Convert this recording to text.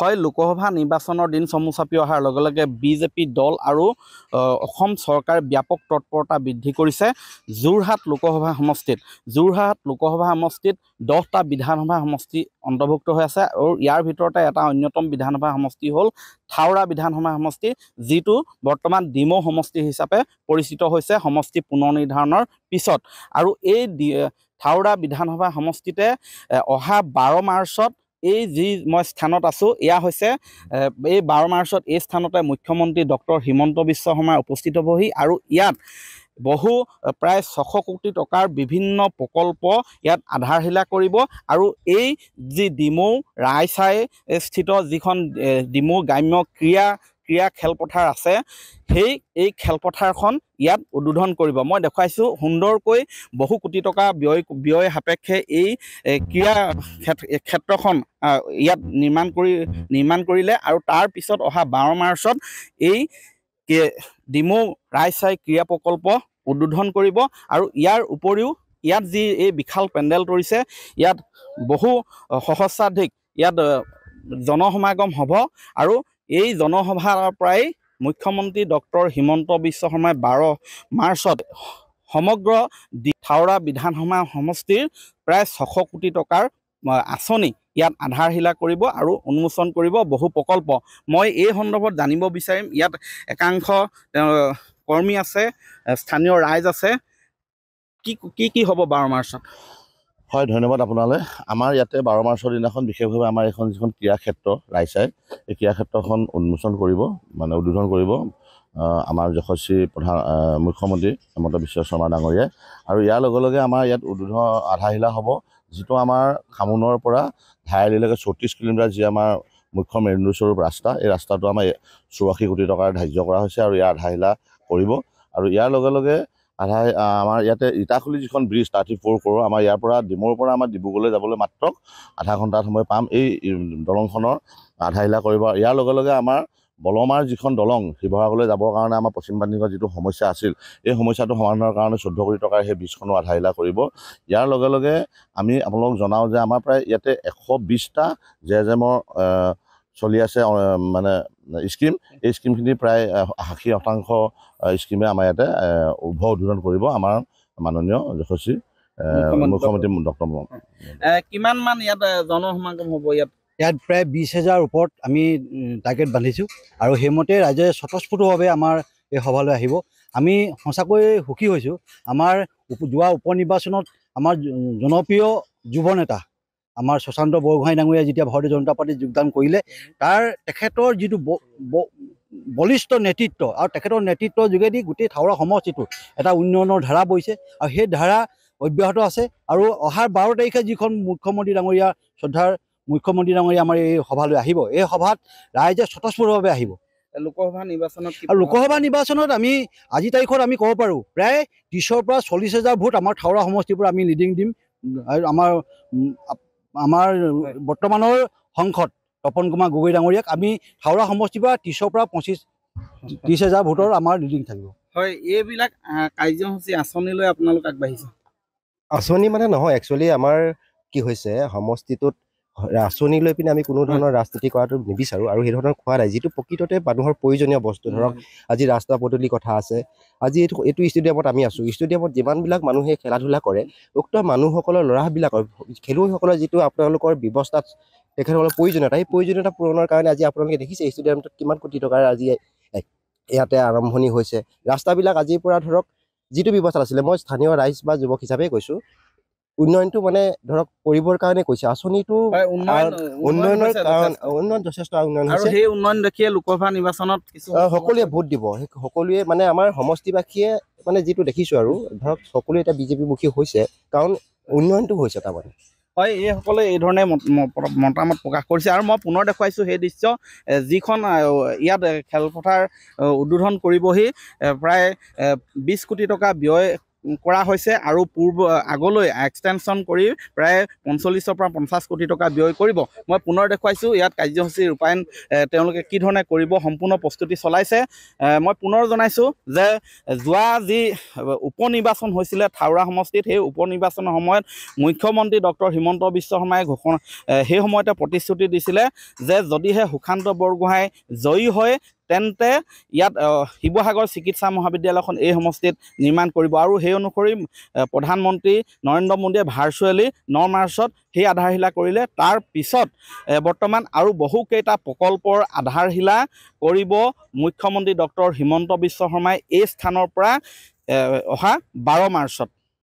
হয় লোকসভা নিৰ্বাচনৰ দিন চমু চাপি অহাৰ লগে লগে বিজেপি দল আৰু অসম চৰকাৰে ব্যাপক তৎপৰতা বৃদ্ধি কৰিছে যোৰহাট লোকসভা সমষ্টিত যোৰহাট লোকসভা সমষ্টিত দহটা বিধানসভা সমষ্টি অন্তৰ্ভুক্ত হৈ আছে আৰু ইয়াৰ ভিতৰতে এটা অন্যতম বিধানসভা সমষ্টি হ'ল থাওৰা বিধানসভা সমষ্টি যিটো বৰ্তমান ডিমৌ সমষ্টি হিচাপে পৰিচিত হৈছে সমষ্টি পুনৰ নিৰ্ধাৰণৰ পিছত আৰু এই থাওৰা বিধানসভা সমষ্টিতে অহা বাৰ মাৰ্চত এই যি মই স্থানত আছোঁ এয়া হৈছে এই বাৰ মাৰ্চত এই স্থানতে মুখ্যমন্ত্ৰী ডক্টৰ হিমন্ত বিশ্ব শৰ্মাই উপস্থিত হ'বহি আৰু ইয়াত বহু প্ৰায় ছশ কোটি টকাৰ বিভিন্ন প্ৰকল্প ইয়াত আধাৰশিলা কৰিব আৰু এই যি ডিমৌ ৰায়চাই স্থিত যিখন ডিমৌ গ্ৰাম্য ক্ৰীড়া ক্ৰীড়া খেলপথাৰ আছে সেই এই খেলপথাৰখন ইয়াত উদ্বোধন কৰিব মই দেখুৱাইছোঁ সুন্দৰকৈ বহু কোটি টকা ব্যয় ব্যয় সাপেক্ষে এই ক্ৰীড়া ক্ষেত্ৰখন ইয়াত নিৰ্মাণ কৰি নিৰ্মাণ কৰিলে আৰু তাৰপিছত অহা বাৰ মাৰ্চত এই ডিমৌ ৰাইচাই ক্ৰীড়া প্ৰকল্প উদ্বোধন কৰিব আৰু ইয়াৰ উপৰিও ইয়াত যি এই বিশাল পেণ্ডেল তৰিছে ইয়াত বহু সহস্ৰাধিক ইয়াত জনসমাগম হ'ব আৰু এই জনসভাৰ পৰাই মুখ্যমন্ত্ৰী ডক্টৰ হিমন্ত বিশ্ব শৰ্মাই বাৰ মাৰ্চত সমগ্ৰ থাওৰা বিধানসভা সমষ্টিৰ প্ৰায় ছশ কোটি টকাৰ আঁচনি ইয়াত আধাৰশিলা কৰিব আৰু উন্মোচন কৰিব বহু প্ৰকল্প মই এই সন্দৰ্ভত জানিব বিচাৰিম ইয়াত একাংশ কৰ্মী আছে স্থানীয় ৰাইজ আছে কি কি হ'ব বাৰ মাৰ্চত হয় ধন্যবাদ আপোনালৈ আমাৰ ইয়াতে বাৰ মাৰ্চৰ দিনাখন বিশেষভাৱে আমাৰ এইখন যিখন ক্ৰীড়াক্ষেত্ৰ ৰাইচাই এই ক্ৰীড়াক্ষেত্ৰখন উন্মোচন কৰিব মানে উদ্বোধন কৰিব আমাৰ যশস্বী প্ৰধান মুখ্যমন্ত্ৰী হিমন্ত বিশ্ব শৰ্মা ডাঙৰীয়াই আৰু ইয়াৰ লগে লগে আমাৰ ইয়াত উদ্বোধন আধাৰশিলা হ'ব যিটো আমাৰ খামোনৰ পৰা ধাৰালিলৈকে চৌত্ৰিছ কিলোমিটাৰ যি আমাৰ মুখ্য মেৰুন্দুস্বৰূপ ৰাস্তা এই ৰাস্তাটো আমাৰ চৌৰাশী কোটি টকাৰ ধাৰ্য কৰা হৈছে আৰু ইয়াৰ আধাৰশিলা কৰিব আৰু ইয়াৰ লগে লগে আধা আমাৰ ইয়াতে ইটাখুলি যিখন ব্ৰিজ ফ'ৰ কৰোঁ আমাৰ ইয়াৰ পৰা ডিমৌৰ পৰা আমাৰ ডিব্ৰুগড়লৈ যাবলৈ মাত্ৰ আধা ঘণ্টাৰ সময় পাম এই দলংখনৰ আধাশিলা কৰিব ইয়াৰ লগে লগে আমাৰ বলমাৰ যিখন দলং শিৱসাগৰলৈ যাবৰ কাৰণে আমাৰ পশ্চিমবাণীৰ যিটো সমস্যা আছিল এই সমস্যাটো সমাধানৰ কাৰণে চৈধ্য কোটি টকাৰ সেই ব্ৰিজখনো আধাৰিলা কৰিব ইয়াৰ লগে লগে আমি আপোনালোকক জনাওঁ যে আমাৰ প্ৰায় ইয়াতে এশ বিছটা জে এমৰ চলি আছে মানে স্কিম এই স্কিমখিনি প্ৰায় আশী শতাংশ স্কিমে আমাৰ ইয়াতে উভ উদ্বোধন কৰিব আমাৰ মাননীয় যশস্বী মুখ্যমন্ত্ৰী ডক্টৰ কিমানমান ইয়াত জনসমাগম হ'ব ইয়াত ইয়াত প্ৰায় বিছ হেজাৰ ওপৰত আমি টাৰ্গেট বান্ধিছোঁ আৰু সেইমতে ৰাইজে স্বতঃস্ফূৰ্তভাৱে আমাৰ এই সভালৈ আহিব আমি সঁচাকৈয়ে সুখী হৈছোঁ আমাৰ যোৱা উপ নিৰ্বাচনত আমাৰ জনপ্ৰিয় যুৱ নেতা আমাৰ সুশান্ত বৰগোহাঁই ডাঙৰীয়া যেতিয়া ভাৰতীয় জনতা পাৰ্টিত যোগদান কৰিলে তাৰ তেখেতৰ যিটো বলিষ্ঠ নেতৃত্ব আৰু তেখেতৰ নেতৃত্বৰ যোগেদি গোটেই থাওৰা সমষ্টিটো এটা উন্নয়নৰ ধাৰা বৈছে আৰু সেই ধাৰা অব্যাহত আছে আৰু অহাৰ বাৰ তাৰিখে যিখন মুখ্যমন্ত্ৰী ডাঙৰীয়া শ্ৰদ্ধাৰ মুখ্যমন্ত্ৰী ডাঙৰীয়া আমাৰ এই সভালৈ আহিব এই সভাত ৰাইজে স্বতঃস্ফূৰ্তভাৱে আহিব লোকসভা নিৰ্বাচনত আৰু লোকসভা নিৰ্বাচনত আমি আজি তাৰিখত আমি ক'ব পাৰোঁ প্ৰায় ত্ৰিছৰ পৰা চল্লিছ হাজাৰ ভোট আমাৰ থাওৰা সমষ্টিৰ পৰা আমি লিডিং দিম আমাৰ আমাৰ বৰ্তমানৰ সংসদ তপন কুমাৰ গগৈ ডাঙৰীয়াক আমি হাওৰা সমষ্টিৰ পৰা ত্ৰিছৰ পৰা পঁচিছ ত্ৰিছ হাজাৰ ভোটৰ আমাৰ লিডিং থাকিব হয় এইবিলাক কাৰ্যসূচী আঁচনি লৈ আপোনালোক আগবাঢ়িছে আঁচনি মানে নহয় একচুৱেলি আমাৰ কি হৈছে সমষ্টিটোত আঁচনি লৈ পিনে আমি কোনো ধৰণৰ ৰাজনীতি কৰাটো নিবিচাৰোঁ আৰু সেই ধৰণৰ খোৱা নাই যিটো প্ৰকৃততে মানুহৰ প্ৰয়োজনীয় বস্তু ধৰক আজি ৰাস্তা পদূলি কথা আছে আজি এইটো এইটো ষ্টেডিয়ামত আমি আছোঁ ষ্টেডিয়ামত যিমানবিলাক মানুহে খেলা ধূলা কৰে উক্ত মানুহসকলৰ ল'ৰাবিলাকৰ খেলুৱৈসকলৰ যিটো আপোনালোকৰ ব্যৱস্থাত তেখেতসকলৰ প্ৰয়োজনীয়তা সেই প্ৰয়োজনীয়তা পূৰণৰ কাৰণে আজি আপোনালোকে দেখিছে ষ্টেডিয়ামটোত কিমান কোটি টকাৰ আজি ইয়াতে আৰম্ভণি হৈছে ৰাস্তাবিলাক আজিৰ পৰা ধৰক যিটো ব্যৱস্থা আছিলে মই স্থানীয় ৰাইজ বা যুৱক হিচাপেই কৈছোঁ উন্নয়নটো মানে ধৰক কৰিবৰ কাৰণে কৈছে আঁচনিটো উন্নয়নৰ কাৰণ উন্নয়ন যথেষ্ট উন্নয়ন হৈছে সেই উন্নয়ন দেখিয়ে লোকসভা নিৰ্বাচনত সকলোৱে ভোট দিব সকলোৱে মানে আমাৰ সমষ্টিবাসীয়ে মানে যিটো দেখিছোঁ আৰু ধৰক সকলোৱে এতিয়া মুখী হৈছে কাৰণ উন্নয়নটো হৈছে তাৰমানে হয় এইসকলে ধৰণে মতামত প্ৰকাশ কৰিছে আৰু মই পুনৰ দেখুৱাইছোঁ সেই দৃশ্য যিখন ইয়াত খেলপথাৰ উদ্বোধন কৰিবহি প্ৰায় বিছ কোটি টকা ব্যয় কৰা হৈছে আৰু পূৰ্ব আগলৈ এক্সটেনশ্যন কৰি প্ৰায় পঞ্চল্লিছৰ পৰা পঞ্চাছ কোটি টকা ব্যয় কৰিব মই পুনৰ দেখুৱাইছোঁ ইয়াত কাৰ্যসূচী ৰূপায়ণ তেওঁলোকে কি ধৰণে কৰিব সম্পূৰ্ণ প্ৰস্তুতি চলাইছে মই পুনৰ জনাইছোঁ যে যোৱা যি উপ নিৰ্বাচন হৈছিলে থাউৰা সমষ্টিত সেই উপ নিৰ্বাচনৰ সময়ত মুখ্যমন্ত্ৰী ডক্টৰ হিমন্ত বিশ্ব শৰ্মাই ঘোষণা সেই সময়তে প্ৰতিশ্ৰুতি দিছিলে যে যদিহে সুশান্ত বৰগোহাঁই জয়ী হয় তেন্তে ইয়াত শিৱসাগৰ চিকিৎসা মহাবিদ্যালয়খন এই সমষ্টিত নিৰ্মাণ কৰিব আৰু সেই অনুসৰি প্ৰধানমন্ত্ৰী নৰেন্দ্ৰ মোদীয়ে ভাৰ্চুৱেলি ন মাৰ্চত সেই আধাৰশিলা কৰিলে তাৰ পিছত বৰ্তমান আৰু বহুকেইটা প্ৰকল্পৰ আধাৰশিলা কৰিব মুখ্যমন্ত্ৰী ডক্টৰ হিমন্ত বিশ্ব শৰ্মাই এই স্থানৰ পৰা অহা বাৰ মাৰ্চত